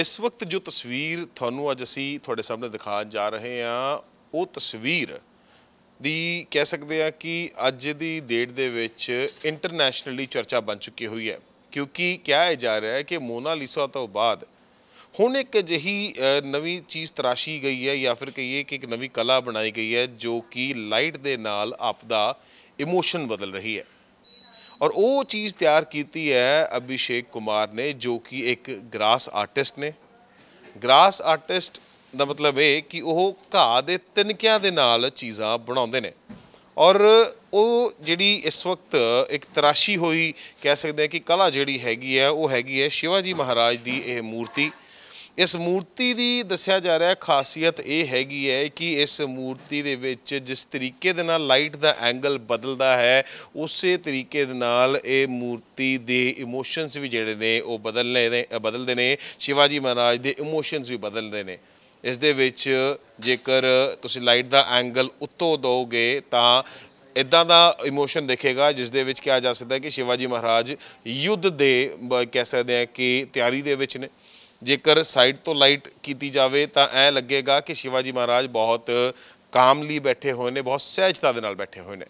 ਇਸ ਵਕਤ ਜੋ ਤਸਵੀਰ ਤੁਹਾਨੂੰ ਅੱਜ ਅਸੀਂ ਤੁਹਾਡੇ ਸਾਹਮਣੇ ਦਿਖਾਉਣ ਜਾ ਰਹੇ ਹਾਂ ਉਹ ਤਸਵੀਰ ਦੀ ਕਹਿ ਸਕਦੇ ਆ ਕਿ ਅੱਜ ਦੀ ਡੇਟ ਦੇ ਵਿੱਚ ਇੰਟਰਨੈਸ਼ਨਲੀ ਚਰਚਾ ਬਣ ਚੁੱਕੀ ਹੋਈ ਹੈ ਕਿਉਂਕਿ ਕਿਹਾ ਜਾ ਰਿਹਾ ਹੈ ਕਿ ਮੋਨਾ ਲਿਸਾ ਤੋਂ ਬਾਅਦ ਹੁਣ ਇੱਕ ਅਜਿਹੀ ਨਵੀਂ ਚੀਜ਼ ਤਰਾਸ਼ੀ ਗਈ ਹੈ ਜਾਂ ਫਿਰ ਕਹੀਏ ਕਿ ਇੱਕ ਨਵੀਂ ਕਲਾ ਬਣਾਈ ਗਈ ਹੈ ਜੋ ਕਿ ਲਾਈਟ ਦੇ ਨਾਲ ਆਪ ਦਾ ਇਮੋਸ਼ਨ ਬਦਲ ਰਹੀ ਹੈ ਔਰ ਉਹ ਚੀਜ਼ ਤਿਆਰ ਕੀਤੀ ਹੈ ਅਭਿਸ਼ੇਕ ਕੁਮਾਰ ਨੇ ਜੋ ਕਿ ਇੱਕ ਗ੍ਰਾਸ ਆਰਟਿਸਟ ਨੇ ਗ੍ਰਾਸ ਆਰਟਿਸਟ ਦਾ ਮਤਲਬ ਇਹ ਕਿ ਉਹ ਘਾਹ ਦੇ ਤਿਨਕਿਆਂ ਦੇ ਨਾਲ ਚੀਜ਼ਾਂ ਬਣਾਉਂਦੇ ਨੇ ਔਰ ਉਹ ਜਿਹੜੀ ਇਸ ਵਕਤ ਇੱਕ ਤਰਾਸ਼ੀ ਹੋਈ ਕਹਿ ਸਕਦੇ ਆ ਕਿ ਕਲਾ ਜਿਹੜੀ ਹੈਗੀ ਹੈ ਉਹ ਹੈਗੀ ਹੈ ਸ਼ਿਵਾਜੀ ਮਹਾਰਾਜ ਦੀ ਇਹ ਮੂਰਤੀ ਇਸ ਮੂਰਤੀ ਦੀ ਦੱਸਿਆ ਜਾ ਰਿਹਾ ਖਾਸੀਅਤ ਇਹ ਹੈਗੀ ਹੈ ਕਿ ਇਸ ਮੂਰਤੀ ਦੇ ਵਿੱਚ ਜਿਸ ਤਰੀਕੇ ਦੇ ਨਾਲ ਲਾਈਟ ਦਾ ਐਂਗਲ ਬਦਲਦਾ ਹੈ ਉਸੇ ਤਰੀਕੇ ਦੇ ਨਾਲ ਇਹ ਮੂਰਤੀ ਦੇ ਇਮੋਸ਼ਨਸ ਵੀ ਜਿਹੜੇ ਨੇ ਉਹ ਬਦਲਨੇ ਨੇ ਬਦਲਦੇ ਨੇ ਸ਼ਿਵਾਜੀ ਮਹਾਰਾਜ ਦੇ ਇਮੋਸ਼ਨਸ ਵੀ ਬਦਲਦੇ ਨੇ ਇਸ ਦੇ ਵਿੱਚ ਜੇਕਰ ਤੁਸੀਂ ਲਾਈਟ ਦਾ ਐਂਗਲ ਉੱਤੋਂ ਦੋਗੇ ਤਾਂ ਇਦਾਂ ਦਾ ਇਮੋਸ਼ਨ ਦੇਖੇਗਾ ਜਿਸ ਦੇ ਵਿੱਚ ਕਿਹਾ ਜਾ ਸਕਦਾ ਹੈ ਕਿ ਸ਼ਿਵਾਜੀ ਮਹਾਰਾਜ ਯੁੱਧ ਦੇ ਕਹਿ ਸਕਦੇ ਆ ਕਿ ਤਿਆਰੀ ਦੇ ਵਿੱਚ ਨੇ ਜੇਕਰ ਸਾਈਡ ਤੋਂ ਲਾਈਟ ਕੀਤੀ ਜਾਵੇ ਤਾਂ ਐ ਲੱਗੇਗਾ ਕਿ ਸ਼ਿਵਾਜੀ ਮਹਾਰਾਜ ਬਹੁਤ ਕਾਮਲੀ ਬੈਠੇ ਹੋਏ ਨੇ ਬਹੁਤ ਸਹਿਜਤਾ ਦੇ ਨਾਲ ਬੈਠੇ ਹੋਏ ਨੇ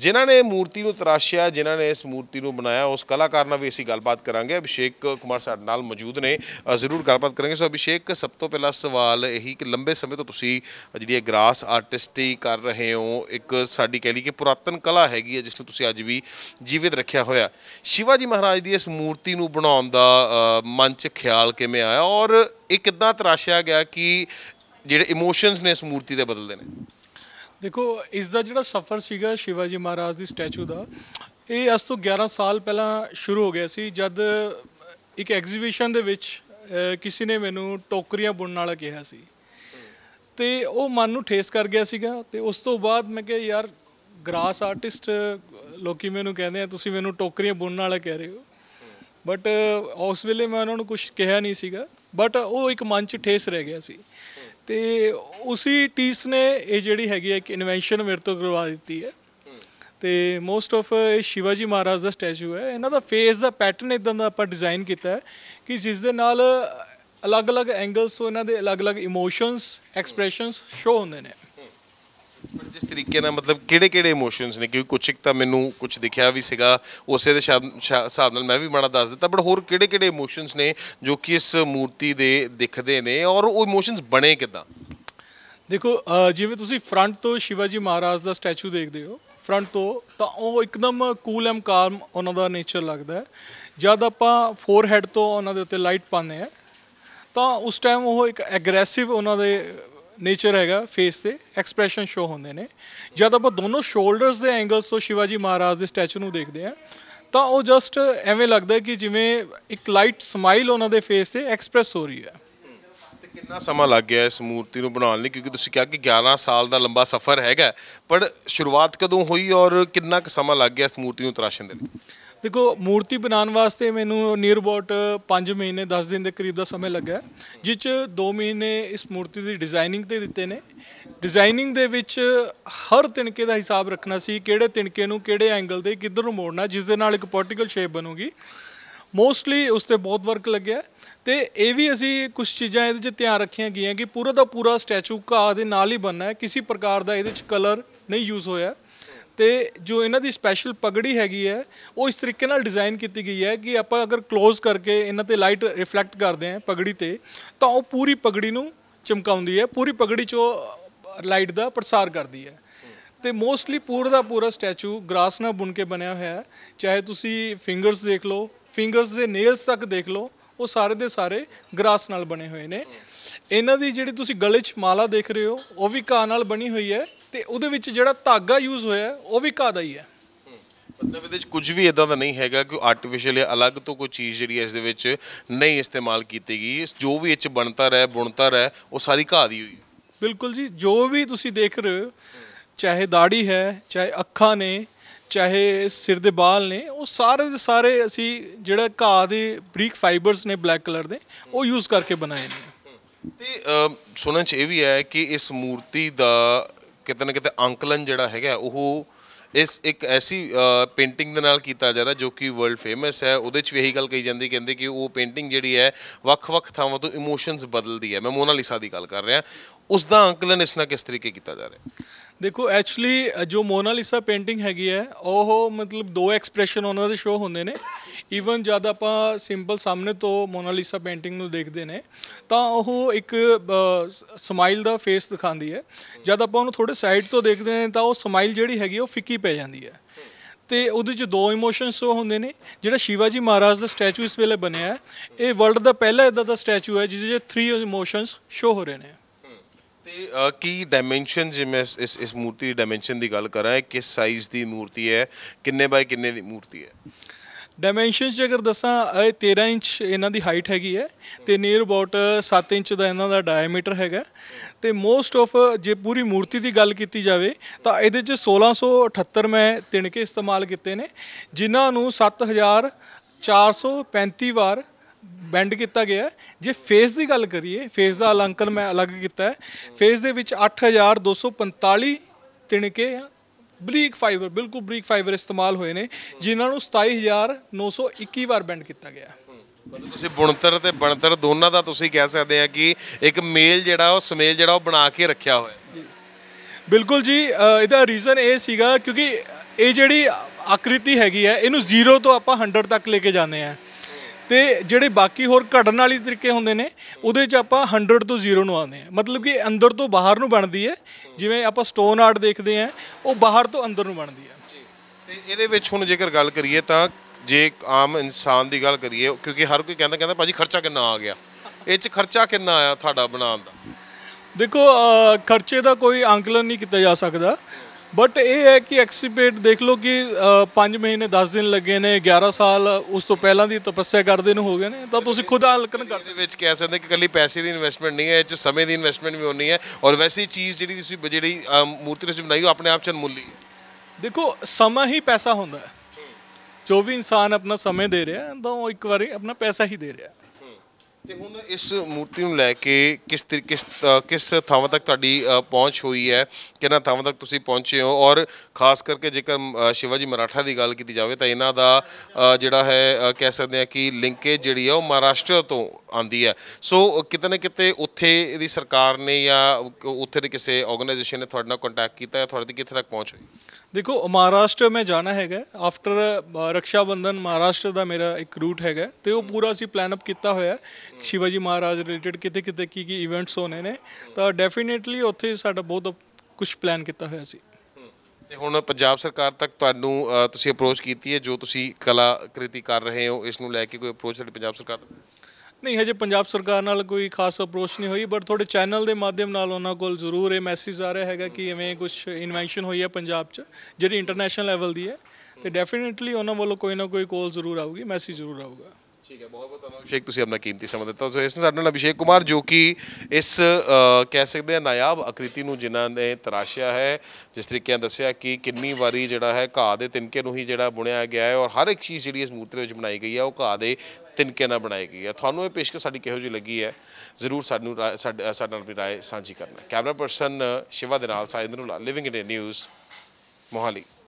ਜਿਨ੍ਹਾਂ ਨੇ ਮੂਰਤੀ ਨੂੰ ਤਰਾਸ਼ਿਆ ਜਿਨ੍ਹਾਂ ਨੇ ਇਸ ਮੂਰਤੀ ਨੂੰ ਬਣਾਇਆ ਉਸ ਕਲਾਕਾਰ ਨਾਲ ਵੀ ਅਸੀਂ ਗੱਲਬਾਤ ਕਰਾਂਗੇ ਅਭਿਸ਼ੇਕ ਕੁਮਾਰ ਸਾਡੇ ਨਾਲ ਮੌਜੂਦ ਨੇ ਜ਼ਰੂਰ ਗੱਲਬਾਤ ਕਰਾਂਗੇ ਸੋ ਅਭਿਸ਼ੇਕ ਸਭ ਤੋਂ ਪਹਿਲਾ ਸਵਾਲ ਇਹੀ ਕਿ ਲੰਬੇ ਸਮੇਂ ਤੋਂ ਤੁਸੀਂ ਜਿਹੜੀ ਇਹ ਗ੍ਰਾਸ ਆਰਟਿਸਟੀ ਕਰ ਰਹੇ ਹੋ ਇੱਕ ਸਾਡੀ ਕਹਿ ਲਈ ਕਿ ਪੁਰਾਤਨ ਕਲਾ ਹੈਗੀ ਹੈ ਜਿਸ ਨੂੰ ਤੁਸੀਂ ਅੱਜ ਵੀ ਜੀਵਿਤ ਰੱਖਿਆ ਹੋਇਆ ਸ਼ਿਵਾਜੀ ਮਹਾਰਾਜ ਦੀ ਇਸ ਮੂਰਤੀ ਨੂੰ ਬਣਾਉਣ ਦਾ ਮਨ 'ਚ ਖਿਆਲ ਕਿਵੇਂ ਆਇਆ ਔਰ ਇਹ ਕਿੱਦਾਂ ਤਰਾਸ਼ਿਆ ਗਿਆ ਕਿ ਜਿਹੜੇ ਇਮੋਸ਼ਨਸ ਨੇ ਇਸ ਮੂਰਤੀ ਦੇ ਬਦਲਦੇ ਨੇ ਦੇਖੋ ਇਸ ਦਾ ਜਿਹੜਾ ਸਫ਼ਰ ਸੀਗਾ ਸ਼ਿਵਾਜੀ ਮਹਾਰਾਜ ਦੀ ਸਟੈਚੂ ਦਾ ਇਹ ਅਸ ਤੋਂ 11 ਸਾਲ ਪਹਿਲਾਂ ਸ਼ੁਰੂ ਹੋ ਗਿਆ ਸੀ ਜਦ ਇੱਕ ਐਗਜ਼ੀਬਿਸ਼ਨ ਦੇ ਵਿੱਚ ਕਿਸੇ ਨੇ ਮੈਨੂੰ ਟੋਕਰੀਆਂ ਬੁਣਨ ਵਾਲਾ ਕਿਹਾ ਸੀ ਤੇ ਉਹ ਮਨ ਨੂੰ ਠੇਸ ਕਰ ਗਿਆ ਸੀਗਾ ਤੇ ਉਸ ਤੋਂ ਬਾਅਦ ਮੈਂ ਕਿਹਾ ਯਾਰ ਗਰਾਸ ਆਰਟਿਸਟ ਲੋਕੀ ਮੈਨੂੰ ਕਹਿੰਦੇ ਆ ਤੁਸੀਂ ਮੈਨੂੰ ਟੋਕਰੀਆਂ ਬੁਣਨ ਵਾਲਾ ਕਹਿ ਰਹੇ ਹੋ ਬਟ ਉਸ ਵੇਲੇ ਮੈਂ ਉਹਨਾਂ ਨੂੰ ਕੁਝ ਕਿਹਾ ਨਹੀਂ ਸੀਗਾ ਬਟ ਉਹ ਇੱਕ ਮਨ 'ਚ ਠੇਸ ਰਹਿ ਗਿਆ ਸੀ ਤੇ ਉਸੇ ਟੀਸ ਨੇ ਇਹ ਜਿਹੜੀ ਹੈਗੀ ਹੈ ਇਨਵੈਂਸ਼ਨ ਮੇਰੇ ਤੋਂ ਕਰਵਾ ਦਿੱਤੀ ਹੈ ਤੇ ਮੋਸਟ ਆਫ ਇਹ ਸ਼ਿਵਾਜੀ ਮਹਾਰਾਜ ਦਾ ਸਟੈਚੂ ਹੈ ਇਹਨਾਂ ਦਾ ਫੇਸ ਦਾ ਪੈਟਰਨ ਇਦਾਂ ਦਾ ਆਪਾਂ ਡਿਜ਼ਾਈਨ ਕੀਤਾ ਹੈ ਕਿ ਜਿਸ ਦੇ ਨਾਲ ਅਲੱਗ-ਅਲੱਗ ਐਂਗਲਸ ਤੋਂ ਇਹਨਾਂ ਦੇ ਅਲੱਗ-ਅਲੱਗ ਇਮੋਸ਼ਨਸ ਐਕਸਪ੍ਰੈਸ਼ਨਸ ਸ਼ੋ ਹੁੰਦੇ ਨੇ ਪਰ ਜਿਸ ਤਰੀਕੇ ਨਾਲ ਮਤਲਬ ਕਿਹੜੇ ਕਿਹੜੇ ਇਮੋਸ਼ਨਸ ਨੇ ਕਿਉਂਕਿ ਕੁਛ ਇੱਕ ਤਾਂ ਮੈਨੂੰ ਕੁਛ ਦਿਖਿਆ ਵੀ ਸੀਗਾ ਉਸੇ ਦੇ ਹਿਸਾਬ ਨਾਲ ਮੈਂ ਵੀ ਮਾੜਾ ਦੱਸ ਦਿੱਤਾ ਬਟ ਹੋਰ ਕਿਹੜੇ ਕਿਹੜੇ ਇਮੋਸ਼ਨਸ ਨੇ ਜੋ ਕਿ ਇਸ ਮੂਰਤੀ ਦੇ ਦਿਖਦੇ ਨੇ ਔਰ ਉਹ ਇਮੋਸ਼ਨਸ ਬਣੇ ਕਿਦਾਂ ਦੇਖੋ ਜਿਵੇਂ ਤੁਸੀਂ ਫਰੰਟ ਤੋਂ ਸ਼ਿਵਾਜੀ ਮਹਾਰਾਜ ਦਾ ਸਟੈਚੂ ਦੇਖਦੇ ਹੋ ਫਰੰਟ ਤੋਂ ਤਾਂ ਉਹ ਇੱਕਦਮ ਕੂਲ ਐਮ ਕਾਲਮ ਉਹਨਾਂ ਦਾ ਨੇਚਰ ਲੱਗਦਾ ਜਦ ਆਪਾਂ ਫੋਰਹੈਡ ਤੋਂ ਉਹਨਾਂ ਦੇ ਉੱਤੇ ਲਾਈਟ ਪਾਉਂਦੇ ਆ ਤਾਂ ਉਸ ਟਾਈਮ ਉਹ ਇੱਕ ਐਗਰੈਸਿਵ ਉਹਨਾਂ ਦੇ ਨੇਚਰ ਹੈਗਾ ਫੇਸ ਤੇ ਐਕਸਪ੍ਰੈਸ਼ਨ ਸ਼ੋ ਹੁੰਦੇ ਨੇ ਜਦ ਆਪਾਂ ਦੋਨੋਂ ਸ਼ੋਲਡਰਸ ਦੇ ਐਂਗਲਸ ਤੋਂ ਸ਼ਿਵਾਜੀ ਮਹਾਰਾਜ ਦੇ ਸਟੈਚੂ ਨੂੰ ਦੇਖਦੇ ਆ ਤਾਂ ਉਹ ਜਸਟ ਐਵੇਂ ਲੱਗਦਾ ਕਿ ਜਿਵੇਂ ਇੱਕ ਲਾਈਟ ਸਮਾਈਲ ਉਹਨਾਂ ਦੇ ਫੇਸ ਤੇ ਐਕਸਪ੍ਰੈਸ ਹੋ ਰਹੀ ਹੈ ਤੇ ਕਿੰਨਾ ਸਮਾਂ ਲੱਗ ਗਿਆ ਇਸ ਮੂਰਤੀ ਨੂੰ ਬਣਾਉਣ ਲਈ ਕਿਉਂਕਿ ਤੁਸੀਂ ਕਿਹਾ ਕਿ 11 ਸਾਲ ਦਾ ਲੰਬਾ ਸਫ਼ਰ ਹੈਗਾ ਪਰ ਸ਼ੁਰੂਆਤ ਕਦੋਂ ਹੋਈ ਔਰ ਕਿੰਨਾ ਕੁ ਸਮਾਂ ਲੱਗ ਗਿਆ ਇਸ ਮੂਰਤੀ ਨੂੰ ਤਰਾਸ਼ਣ ਦੇ ਲਈ ਦੇਖੋ ਮੂਰਤੀ ਬਣਾਉਣ ਵਾਸਤੇ ਮੈਨੂੰ ਨੀਅਰ ਅਬਾਊਟ 5 ਮਹੀਨੇ 10 ਦਿਨ ਦੇ ਕਰੀਬ ਦਾ ਸਮਾਂ ਲੱਗਾ ਜਿਸ ਚ 2 ਮਹੀਨੇ ਇਸ ਮੂਰਤੀ ਦੀ ਡਿਜ਼ਾਈਨਿੰਗ ਤੇ ਦਿੱਤੇ ਨੇ ਡਿਜ਼ਾਈਨਿੰਗ ਦੇ ਵਿੱਚ ਹਰ ਤਿਣਕੇ ਦਾ ਹਿਸਾਬ ਰੱਖਣਾ ਸੀ ਕਿਹੜੇ ਤਿਣਕੇ ਨੂੰ ਕਿਹੜੇ ਐਂਗਲ ਦੇ ਕਿੱਧਰ ਨੂੰ ਮੋੜਨਾ ਜਿਸ ਦੇ ਨਾਲ ਇੱਕ ਪੋਰਟਿਕਲ ਸ਼ੇਪ ਬਣੂਗੀ ਮੋਸਟਲੀ ਉਸ ਤੇ ਬਹੁਤ ਵਰਕ ਲੱਗਿਆ ਤੇ ਇਹ ਵੀ ਅਸੀਂ ਕੁਝ ਚੀਜ਼ਾਂ ਇਹਦੇ 'ਚ ਧਿਆਨ ਰੱਖੀਆਂ ਗਈਆਂ ਕਿ ਪੂਰਾ ਦਾ ਪੂਰਾ ਸਟੈਚੂ ਘਾਹ ਦੇ ਨਾਲ ਹੀ ਬਣਨਾ ਹੈ ਕਿਸੇ ਪ੍ਰਕਾਰ ਦਾ ਇਹਦੇ 'ਚ ਕਲਰ ਨਹੀਂ ਯੂਜ਼ ਹੋਇਆ ਤੇ ਜੋ ਇਹਨਾਂ ਦੀ ਸਪੈਸ਼ਲ ਪਗੜੀ ਹੈਗੀ ਹੈ ਉਹ ਇਸ ਤਰੀਕੇ ਨਾਲ ਡਿਜ਼ਾਈਨ ਕੀਤੀ ਗਈ ਹੈ ਕਿ ਆਪਾਂ ਅਗਰ ক্লোਜ਼ ਕਰਕੇ ਇਹਨਾਂ ਤੇ ਲਾਈਟ ਰਿਫਲੈਕਟ ਕਰਦੇ ਆਂ ਪਗੜੀ ਤੇ ਤਾਂ ਉਹ ਪੂਰੀ ਪਗੜੀ ਨੂੰ ਚਮਕਾਉਂਦੀ ਹੈ ਪੂਰੀ ਪਗੜੀ 'ਚੋਂ ਲਾਈਟ ਦਾ ਪ੍ਰਸਾਰ ਕਰਦੀ ਹੈ ਤੇ ਮੋਸਟਲੀ ਪੂਰਾ ਦਾ ਪੂਰਾ ਸਟੈਚੂ ਗ੍ਰਾਸ ਨਾਲ ਬੁਣ ਕੇ ਬਣਿਆ ਹੋਇਆ ਹੈ ਚਾਹੇ ਤੁਸੀਂ ਫਿੰਗਰਸ ਦੇਖ ਲਓ ਫਿੰਗਰਸ ਦੇ ਨੇਲਸ ਤੱਕ ਦੇਖ ਲਓ ਉਹ ਸਾਰੇ ਦੇ ਸਾਰੇ ਗ੍ਰਾਸ ਨਾਲ ਬਣੇ ਹੋਏ ਨੇ ਇਹਨਾਂ ਦੀ ਜਿਹੜੀ ਤੁਸੀਂ ਗਲੇ 'ਚ ਮਾਲਾ ਦੇਖ ਰਹੇ ਹੋ ਉਹ ਵੀ ਘਾਹ ਨਾਲ ਬਣੀ ਹੋਈ ਹੈ ਤੇ ਉਹਦੇ ਵਿੱਚ ਜਿਹੜਾ ਧਾਗਾ ਯੂਜ਼ ਹੋਇਆ ਉਹ ਵੀ ਘਾਹ ਦਾ ਹੀ ਹੈ ਮਤਲਬ ਇਹਦੇ ਵਿੱਚ ਕੁਝ ਵੀ ਇਦਾਂ ਦਾ ਨਹੀਂ ਹੈਗਾ ਕਿ ਆਰਟੀਫੀਸ਼ੀਅਲ ਜਾਂ ਅਲੱਗ ਤੋਂ ਕੋਈ ਚੀਜ਼ ਜਿਹੜੀ ਇਸ ਦੇ ਵਿੱਚ ਨਹੀਂ ਇਸਤੇਮਾਲ ਕੀਤੀ ਗਈ ਜੋ ਵੀ ਇਹ ਚ ਬਣਤਾ ਰਹਿ ਬੁਣਤਾ ਰਹਿ ਉਹ ਸਾਰੀ ਘਾਹ ਦੀ ਹੋਈ ਬਿਲਕੁਲ ਜੀ ਜੋ ਵੀ ਤੁਸੀਂ ਦੇਖ ਰਹੇ ਹੋ ਚਾਹੇ ਦਾੜੀ ਹੈ ਚਾਹੇ ਅੱਖਾਂ ਨੇ ਚਾਹੇ ਸਿਰ ਦੇ ਬਾਲ ਨੇ ਉਹ ਸਾਰੇ ਦੇ ਸਾਰੇ ਅਸੀਂ ਜਿਹੜਾ ਘਾਹ ਦੇ ਬਰੀਕ ਫਾਈਬਰਸ ਨੇ ਬਲੈਕ ਕਲਰ ਦੇ ਉਹ ਯੂਜ਼ ਕਰਕੇ ਬਣਾਏ ਨੇ ਤੇ ਸੁਣਨ ਚ ਇਹ ਵੀ ਹੈ ਕਿ ਇਸ ਮੂਰਤੀ ਦਾ ਕਿਤੇ ਨਾ ਕਿਤੇ ਅੰਕਲਨ ਜਿਹੜਾ ਹੈਗਾ ਉਹ ਇਸ ਇੱਕ ਐਸੀ ਪੇਂਟਿੰਗ ਦੇ ਨਾਲ ਕੀਤਾ ਜਾ ਰਿਹਾ ਜੋ ਕਿ ਵਰਲਡ ਫੇਮਸ ਹੈ ਉਹਦੇ ਚ ਵੀ ਇਹੀ ਗੱਲ ਕਹੀ ਜਾਂਦੀ ਕਹਿੰਦੇ ਕਿ ਉਹ ਪੇਂਟਿੰਗ ਜਿਹੜੀ ਹੈ ਵੱਖ-ਵੱਖ ਥਾਵਾਂ ਤੋਂ ਇਮੋਸ਼ਨਸ ਬਦਲਦੀ ਹੈ ਮੈਂ ਲਿਸਾ ਦੀ ਗੱਲ ਕਰ ਰਿਹਾ ਉਸ ਦਾ ਅੰਕਲਨ ਇਸ ਨਾਲ ਕਿਸ ਤਰੀਕੇ ਕੀਤਾ ਜਾ ਰਿਹਾ ਦੇਖੋ ਐਕਚੁਅਲੀ ਜੋ ਮੋਨਾ ਲਿਸਾ ਪੇਂਟਿੰਗ ਹੈਗੀ ਹੈ ਉਹ ਮਤਲਬ ਦੋ ਐਕਸਪ੍ਰੈਸ਼ਨ ਉਹਨਾਂ ਦੇ ਸ਼ੋ ਹੁੰਦੇ ਨੇ ਈਵਨ ਜਦ ਆਪਾਂ ਸਿੰਪਲ ਸਾਹਮਣੇ ਤੋਂ ਮੋਨਾਲੀਸਾ ਪੇਂਟਿੰਗ ਨੂੰ ਦੇਖਦੇ ਨੇ ਤਾਂ ਉਹ ਇੱਕ ਸਮਾਈਲ ਦਾ ਫੇਸ ਦਿਖਾਉਂਦੀ ਹੈ ਜਦ ਆਪਾਂ ਉਹਨੂੰ ਥੋੜੇ ਸਾਈਡ ਤੋਂ ਦੇਖਦੇ ਨੇ ਤਾਂ ਉਹ ਸਮਾਈਲ ਜਿਹੜੀ ਹੈਗੀ ਉਹ ਫਿੱਕੀ ਪੈ ਜਾਂਦੀ ਹੈ ਤੇ ਉਹਦੇ ਚ ਦੋ ਇਮੋਸ਼ਨਸ ਉਹ ਹੁੰਦੇ ਨੇ ਜਿਹੜਾ ਸ਼ਿਵਾਜੀ ਮਹਾਰਾਜ ਦਾ ਸਟੈਚੂ ਇਸ ਵੇਲੇ ਬਣਿਆ ਹੈ ਇਹ ਵਰਲਡ ਦਾ ਪਹਿਲਾ ਇਦਾਂ ਦਾ ਸਟੈਚੂ ਹੈ ਜਿਹਦੇ ਚ 3 ਇਮੋਸ਼ਨਸ ਸ਼ੋ ਹੋ ਰਹੇ ਨੇ ਤੇ ਕੀ ਡਾਈਮੈਂਸ਼ਨ ਜੇ ਮੈਂ ਇਸ ਇਸ ਮੂਰਤੀ ਦੀ ਡਾਈਮੈਂਸ਼ਨ ਦੀ ਗੱਲ ਕਰਾਂ ਕਿਸ ਸਾਈਜ਼ ਦੀ ਮੂਰਤੀ ਹੈ ਕਿੰਨੇ ਬਾਏ ਕਿੰਨੇ ਦੀ ਮੂਰਤੀ ਹੈ ਡਾਈਮੈਂਸ਼ਨਸ ਜੇ ਅਗਰ ਦੱਸਾਂ ਇਹ 13 ਇੰਚ ਇਹਨਾਂ ਦੀ ਹਾਈਟ ਹੈਗੀ ਹੈ ਤੇ ਨੀਅਰ ਅਬਾਊਟ 7 ਇੰਚ ਦਾ ਇਹਨਾਂ ਦਾ ਡਾਇਮੀਟਰ ਹੈਗਾ ਤੇ ਮੋਸਟ ਆਫ ਜੇ ਪੂਰੀ ਮੂਰਤੀ ਦੀ ਗੱਲ ਕੀਤੀ ਜਾਵੇ ਤਾਂ ਇਹਦੇ 'ਚ 1678 ਮੈਂ ਤਿਣਕੇ ਇਸਤੇਮਾਲ ਕੀਤੇ ਨੇ ਜਿਨ੍ਹਾਂ ਨੂੰ 7435 ਵਾਰ ਬੈਂਡ ਕੀਤਾ ਗਿਆ ਜੇ ਫੇਸ ਦੀ ਗੱਲ ਕਰੀਏ ਫੇਸ ਦਾ ਅਲੰਕਨ ਮੈਂ ਅਲੱਗ ਕੀਤਾ ਹੈ ਫੇਸ ਦੇ ਵਿੱਚ 8245 ਤਿਣਕੇ ਬਰੀਕ ਫਾਈਬਰ ਬਿਲਕੁਲ ਬਰੀਕ ਫਾਈਬਰ ਇਸਤੇਮਾਲ ਹੋਏ ਨੇ ਜਿਨ੍ਹਾਂ ਨੂੰ 27921 ਵਾਰ ਬੈਂਡ ਕੀਤਾ ਗਿਆ ਮਤਲਬ ਤੁਸੀਂ ਬੁਣਤਰ ਤੇ ਬਣਤਰ ਦੋਨਾਂ ਦਾ ਤੁਸੀਂ ਕਹਿ ਸਕਦੇ ਆ ਕਿ ਇੱਕ ਮੇਲ ਜਿਹੜਾ ਉਹ ਸਮੇਲ ਜਿਹੜਾ ਉਹ ਬਣਾ ਕੇ ਰੱਖਿਆ ਹੋਇਆ ਬਿਲਕੁਲ ਜੀ ਇਹਦਾ ਰੀਜ਼ਨ ਇਹ ਸੀਗਾ ਕਿਉਂਕਿ ਇਹ ਜਿਹੜੀ ਆਕ੍ਰਿਤੀ ਹੈਗੀ ਹੈ ਇਹਨੂੰ 0 ਤੋਂ ਆਪਾਂ 100 ਤੱਕ ਲੈ ਕੇ ਜਾਂਦੇ ਆ ਤੇ ਜਿਹੜੇ ਬਾਕੀ ਹੋਰ ਘੜਨ ਵਾਲੀ ਤਰੀਕੇ ਹੁੰਦੇ ਨੇ ਉਹਦੇ 'ਚ ਆਪਾਂ 100 ਤੋਂ 0 ਨੂੰ ਆਉਂਦੇ ਆ ਮਤਲਬ ਕਿ ਅੰਦਰ ਤੋਂ ਬਾਹਰ ਨੂੰ ਬਣਦੀ ਹੈ ਜਿਵੇਂ ਆਪਾਂ ਸਟੋਨ ਆਰਟ ਦੇਖਦੇ ਆ ਉਹ ਬਾਹਰ ਤੋਂ ਅੰਦਰ ਨੂੰ ਬਣਦੀ ਹੈ ਤੇ ਇਹਦੇ ਵਿੱਚ ਹੁਣ ਜੇਕਰ ਗੱਲ ਕਰੀਏ ਤਾਂ ਜੇ ਆਮ ਇਨਸਾਨ ਦੀ ਗੱਲ ਕਰੀਏ ਕਿਉਂਕਿ ਹਰ ਕੋਈ ਕਹਿੰਦਾ ਕਹਿੰਦਾ ਭਾਜੀ ਖਰਚਾ ਕਿੰਨਾ ਆ ਗਿਆ ਇਹ 'ਚ ਖਰਚਾ ਕਿੰਨਾ ਆਇਆ ਤੁਹਾਡਾ ਬਣਾਉਣ ਦਾ ਦੇਖੋ ਖਰਚੇ ਦਾ ਕੋਈ ਅੰਕਲਨ ਨਹੀਂ ਕੀਤਾ ਜਾ ਸਕਦਾ ਬਟ ਇਹ ਹੈ ਕਿ ਐਕਸੀਪੇਟ ਦੇਖ ਲਓ ਕਿ 5 ਮਹੀਨੇ 10 ਦਿਨ ਲੱਗੇ ਨੇ 11 ਸਾਲ ਉਸ ਤੋਂ ਪਹਿਲਾਂ ਦੀ ਤਪੱਸਿਆ ਕਰਦੇ ਨੂੰ ਹੋ ਗਏ ਨੇ ਤਾਂ ਤੁਸੀਂ ਖੁਦ ਹਲਕਨ ਕਰ ਦੇ ਵਿੱਚ ਕਹਿ ਸਕਦੇ ਕਿ ਕੱਲੀ ਪੈਸੇ ਦੀ ਇਨਵੈਸਟਮੈਂਟ ਨਹੀਂ ਹੈ ਇਹ ਚ ਸਮੇਂ ਦੀ ਇਨਵੈਸਟਮੈਂਟ ਵੀ ਹੋਣੀ ਹੈ ਔਰ ਵੈਸੀ ਚੀਜ਼ ਜਿਹੜੀ ਤੁਸੀਂ ਜਿਹੜੀ ਮੂਰਤੀ ਤੁਸੀਂ ਬਣਾਈ ਹੋ ਆਪਣੇ ਆਪ ਚ ਅਨਮੁੱਲੀ ਹੈ ਦੇਖੋ ਸਮਾਂ ਹੀ ਪੈਸਾ ਹੁੰਦਾ ਹੈ ਜੋ ਵੀ ਇਨਸਾਨ ਆਪਣਾ ਸਮੇਂ ਦੇ ਰਿਹਾ ਤਾਂ ਉਹ ਇੱਕ ਵਾਰੀ ਆਪਣਾ ਪੈਸਾ ਹੀ ਦੇ ਰਿਹਾ ਤੇ ਹੁਣ ਇਸ ਮੂਰਤੀ ਨੂੰ ਲੈ ਕੇ ਕਿਸ ਕਿਸ ਕਿਸ ਥਾਵਾਂ ਤੱਕ ਤੁਹਾਡੀ ਪਹੁੰਚ ਹੋਈ ਹੈ ਕਿਹਨਾਂ ਥਾਵਾਂ ਤੱਕ ਤੁਸੀਂ ਪਹੁੰਚੇ ਹੋ ਔਰ ਖਾਸ ਕਰਕੇ ਜੇਕਰ ਸ਼ਿਵਾਜੀ ਮਰਾਠਾ ਦੀ ਗੱਲ ਕੀਤੀ ਜਾਵੇ ਤਾਂ ਇਹਨਾਂ ਦਾ ਜਿਹੜਾ ਹੈ ਕਹਿ ਸਕਦੇ ਆ ਕਿ ਲਿੰਕੇਜ ਜਿਹੜੀ ਆ ਉਹ ਮਹਾਰਾਸ਼ਟਰ ਤੋਂ ਆਂਦੀ ਹੈ ਸੋ ਕਿਤੇ ਨਾ ਕਿਤੇ ਉੱਥੇ ਦੀ ਸਰਕਾਰ ਨੇ ਜਾਂ ਉੱਥੇ ਦੇ ਕਿਸੇ ਆਰਗੇਨਾਈਜੇਸ਼ਨ ਨੇ ਤੁਹਾਡੇ ਨਾਲ ਕੰਟੈਕਟ ਕੀਤਾ ਹੈ ਤੁਹਾਡੇ ਕਿੱਥੇ ਤੱਕ ਪਹੁੰਚ ਹੋਈ ਦੇਖੋ ਮਹਾਰਾਸ਼ਟਰ ਮੈਂ ਜਾਣਾ ਹੈਗਾ ਆਫਟਰ ਰਕਸ਼ਾ ਬੰਧਨ ਮਹਾਰਾਸ਼ਟਰ ਦਾ ਮੇਰਾ ਇੱਕ ਰੂਟ ਹੈਗਾ ਤੇ ਉਹ ਪੂਰਾ ਅਸੀਂ ਪਲਾਨ ਅਪ ਕੀਤਾ ਹੋਇਆ ਸ਼ਿਵਾਜੀ ਮਹਾਰਾਜ ਰਿਲੇਟਡ ਕਿਤੇ ਕਿਤੇ ਕੀ ਕੀ ਇਵੈਂਟਸ ਹੋਣੇ ਨੇ ਤਾਂ ਡੈਫੀਨਿਟਲੀ ਉੱਥੇ ਸਾਡਾ ਬਹੁਤ ਕੁਝ ਪਲਾਨ ਕੀਤਾ ਹੋਇਆ ਸੀ ਤੇ ਹੁਣ ਪੰਜਾਬ ਸਰਕਾਰ ਤੱਕ ਤੁਹਾਨੂੰ ਤੁਸੀਂ ਅਪਰੋਚ ਕੀਤੀ ਹੈ ਜੋ ਤੁਸੀਂ ਕਲਾ ਕ੍ਰਿਤੀ ਕਰ ਰਹੇ ਹੋ ਇਸ ਨੂੰ ਲੈ ਕੇ ਕੋਈ ਅਪਰੋਚ ਹੈ ਪੰਜਾਬ ਸਰਕਾਰ ਤੱਕ ਨਹੀਂ ਹਜੇ ਪੰਜਾਬ ਸਰਕਾਰ ਨਾਲ ਕੋਈ ਖਾਸ ਅਪਰੋਚ ਨਹੀਂ ਹੋਈ ਬਟ ਤੁਹਾਡੇ ਚੈਨਲ ਦੇ ਮਾਧਿਅਮ ਨਾਲ ਉਹਨਾਂ ਕੋਲ ਜ਼ਰੂਰ ਇਹ ਮੈਸੇਜ ਆ ਰਿਹਾ ਹੈਗਾ ਕਿ ਐਵੇਂ ਕੁਝ ਇਨਵੈਂਸ਼ਨ ਹੋਈ ਹੈ ਪੰਜਾਬ 'ਚ ਜਿਹੜੀ ਇੰਟਰਨੈਸ਼ਨਲ ਲੈਵਲ ਦੀ ਹੈ ਤੇ ਡੈਫੀਨਿਟਲੀ ਉਹਨਾਂ ਵੱਲੋਂ ਕੋਈ ਨਾ ਕੋਈ ਕਾਲ ਜ਼ਰੂਰ ਆਊਗੀ ਮੈਸੇਜ ਜ਼ਰੂਰ ਆਊਗਾ ਠੀਕ ਹੈ ਬਹੁਤ ਬਹੁਤ ਤੁਹਾਨੂੰ ਅਭਿਸ਼ੇਕ ਤੁਸੀਂ ਆਪਣਾ ਕੀਮਤੀ ਸਮਾਂ ਦਿੱਤਾ ਤੁਸੀਂ ਇਸ ਨਾਲ ਸਾਡੇ ਨਾਲ ਅਭਿਸ਼ੇਕ ਕੁਮਾਰ ਜੋ ਕਿ ਇਸ ਕਹਿ ਸਕਦੇ ਆ ਨਾਇਆਬ ਅਕ੍ਰਿਤੀ ਨੂੰ ਜਿਨ੍ਹਾਂ ਨੇ ਤਰਾਸ਼ਿਆ ਹੈ ਜਿਸ ਤਰੀਕੇ ਨਾਲ ਦੱਸਿਆ ਕਿ ਕਿੰਨੀ ਵਾਰੀ ਜਿਹੜਾ ਹੈ ਘਾਹ ਦੇ ਤਿਨਕੇ ਨੂੰ ਹੀ ਜਿਹੜਾ ਬੁਣਿਆ ਗਿਆ ਹੈ ਔਰ ਹਰ ਇੱਕ ਚੀਜ਼ ਜਿਹੜੀ ਇਸ ਮੂਰਤੀ ਵਿੱਚ ਬਣਾਈ ਗਈ ਹੈ ਉਹ ਘਾਹ ਦੇ ਤਿਨਕੇ ਨਾਲ ਬਣਾਈ ਗਈ ਹੈ ਤੁਹਾਨੂੰ ਇਹ ਪੇਸ਼ਕਸ਼ ਸਾਡੀ ਕਿਹੋ ਜਿਹੀ ਲੱਗੀ ਹੈ ਜ਼ਰੂਰ ਸਾਨੂੰ ਸਾਡੇ ਨਾਲ ਵੀ رائے ਸਾਂਝੀ ਕਰਨਾ ਕੈਮਰਾ ਪਰਸਨ ਸ਼ਿਵਾ ਦੇ ਨਾਲ ਸਾਇੰਦਰ ਨਾਲ ਲਿਵਿੰਗ ਇਨ ਨਿਊਜ਼ ਮੋਹਾਲੀ